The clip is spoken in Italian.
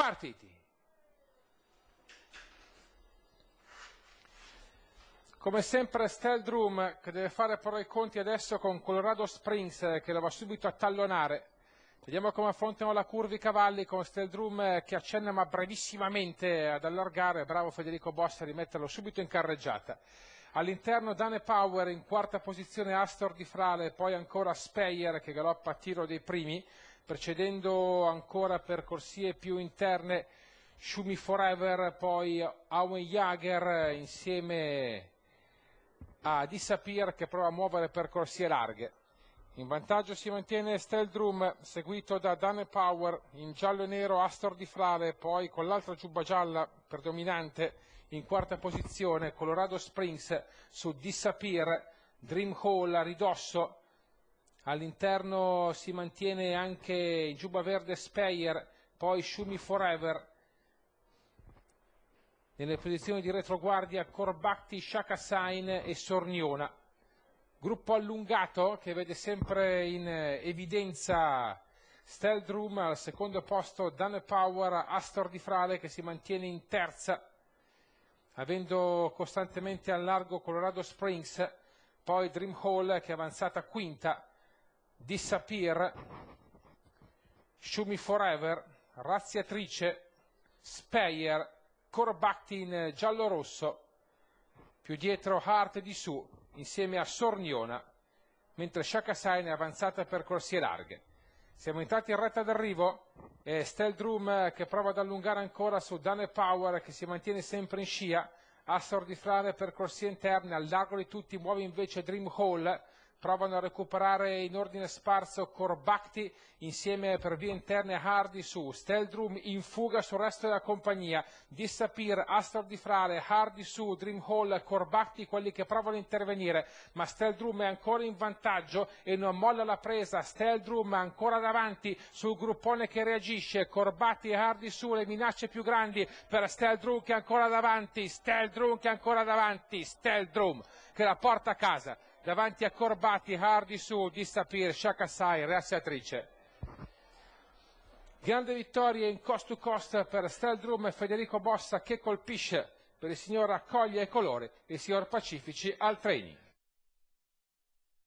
partiti. Come sempre Steldrum che deve fare però i conti adesso con Colorado Springs eh, che lo va subito a tallonare. Vediamo come affrontano la curva i cavalli con Steldrum eh, che accenna ma brevissimamente ad allargare. Bravo Federico Bossa a rimetterlo subito in carreggiata. All'interno Dane Power in quarta posizione Astor di Frale, poi ancora Speyer che galoppa a tiro dei primi precedendo ancora per corsie più interne Shumi Forever, poi Owen Jager insieme a Disappear che prova a muovere per corsie larghe. In vantaggio si mantiene Steldrum, seguito da Dane Power, in giallo e nero Astor di Frale, poi con l'altra giubba gialla predominante in quarta posizione Colorado Springs su Disappear, Dream Hall a ridosso all'interno si mantiene anche Giuba Verde Speyer, poi Shumi Forever, nelle posizioni di retroguardia Corbatti, Shakasain e Sorniona. Gruppo allungato che vede sempre in evidenza Steldrum al secondo posto, Dan Power, Astor di Frale che si mantiene in terza, avendo costantemente al largo Colorado Springs, poi Dream Hall che è avanzata quinta, di Sapir, Shumi Forever, Razziatrice, Speyer, Corbatti in giallo-rosso, più dietro Hart di su, insieme a Sorniona, mentre Shakasain è avanzata per corsie larghe. Siamo entrati in retta d'arrivo e Steldrum che prova ad allungare ancora su Dane Power che si mantiene sempre in scia, Astor di Frane per corsie interne, al largo di tutti muove invece Dream Hall provano a recuperare in ordine sparso Corbacti insieme per vie interne a Hardy su, Steldrum in fuga sul resto della compagnia, Di Astor di Frale, Hardy su, Dream Hall, Corbacti quelli che provano a intervenire, ma Steldrum è ancora in vantaggio e non molla la presa, Steldrum ancora davanti sul gruppone che reagisce, Corbatti e Hardy su, le minacce più grandi per Steldrum che è ancora davanti, Steldrum che è ancora davanti, Steldrum che la porta a casa davanti a Corbati, Hardy su Dissapir, Shakasai, reaziatrice. Grande vittoria in cost to cost per Steldrum e Federico Bossa che colpisce per il signor Accoglie e Colore e il signor Pacifici al training.